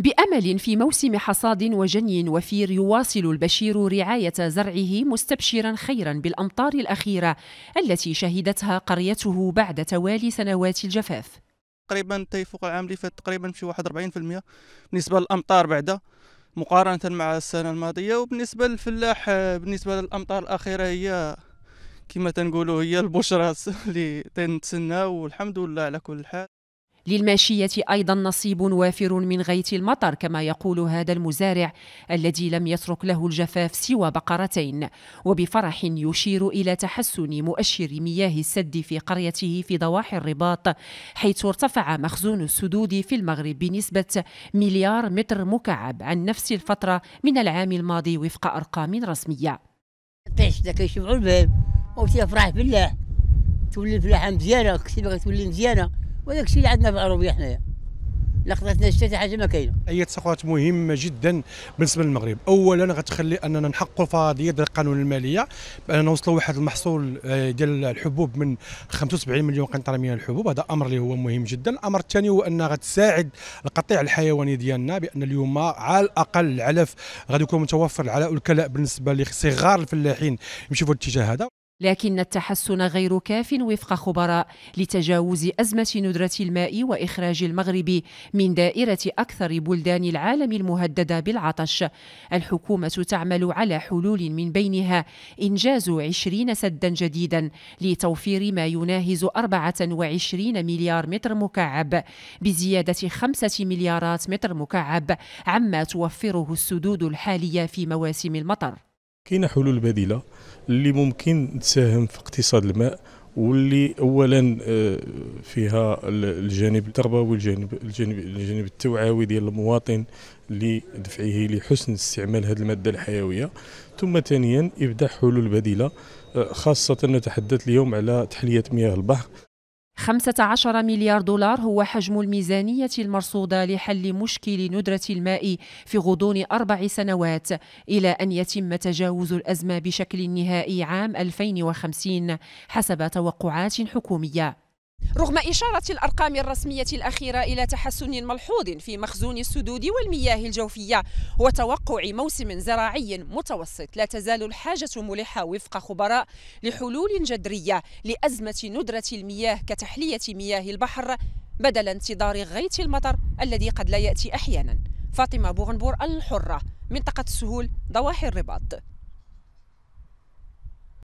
بأمل في موسم حصاد وجني وفير يواصل البشير رعاية زرعه مستبشرا خيرا بالأمطار الأخيرة التي شهدتها قريته بعد توالي سنوات الجفاف تقريبا تيفوق العام اللي فات تقريبا شي 41% بالنسبة للأمطار بعدها مقارنة مع السنة الماضية وبالنسبة للفلاح بالنسبة للأمطار الأخيرة هي كما تنقولوا هي البشرى اللي تنتسناو والحمد لله على كل حال للماشية أيضا نصيب وافر من غيث المطر كما يقول هذا المزارع الذي لم يترك له الجفاف سوى بقرتين وبفرح يشير إلى تحسن مؤشر مياه السد في قريته في ضواحي الرباط حيث ارتفع مخزون السدود في المغرب بنسبة مليار متر مكعب عن نفس الفترة من العام الماضي وفق أرقام رسمية الباب بالله تولي مزيانة مزيانة وداك الشيء اللي عندنا في العروبيه حنايا لقطتنا الشتاء حاجه ما كاينه اي تصرفات مهمه جدا بالنسبه للمغرب اولا غتخلي اننا نحققوا الفرضيه ديال القانون الماليه باننا نوصلوا واحد المحصول آه، ديال الحبوب من 75 مليون قنطره من الحبوب هذا امر اللي هو مهم جدا الامر الثاني هو انها غتساعد القطيع الحيواني ديالنا بان اليوم على الاقل العلف غادي يكون متوفر على الكلاء بالنسبه لصغار الفلاحين يمشيو في الاتجاه هذا لكن التحسن غير كاف وفق خبراء لتجاوز أزمة ندرة الماء وإخراج المغرب من دائرة أكثر بلدان العالم المهددة بالعطش الحكومة تعمل على حلول من بينها إنجاز 20 سدا جديدا لتوفير ما يناهز 24 مليار متر مكعب بزيادة 5 مليارات متر مكعب عما توفره السدود الحالية في مواسم المطر كاينه حلول بديله اللي ممكن تساهم في اقتصاد الماء واللي اولا آه، فيها الجانب التربوي الجانب الجانب الجانب التوعوي ديال المواطن لدفعه لحسن استعمال هذه الماده الحيويه ثم ثانيا ابداع حلول بديله آه، خاصه نتحدث اليوم على تحليه مياه البحر 15 مليار دولار هو حجم الميزانية المرصودة لحل مشكل ندرة الماء في غضون أربع سنوات إلى أن يتم تجاوز الأزمة بشكل نهائي عام 2050 حسب توقعات حكومية رغم إشارة الأرقام الرسمية الأخيرة إلى تحسن ملحوظ في مخزون السدود والمياه الجوفية وتوقع موسم زراعي متوسط لا تزال الحاجة ملحة وفق خبراء لحلول جذرية لأزمة ندرة المياه كتحلية مياه البحر بدل انتظار غيث المطر الذي قد لا يأتي أحيانا فاطمة بوغنبور الحرة منطقة السهول ضواحي الرباط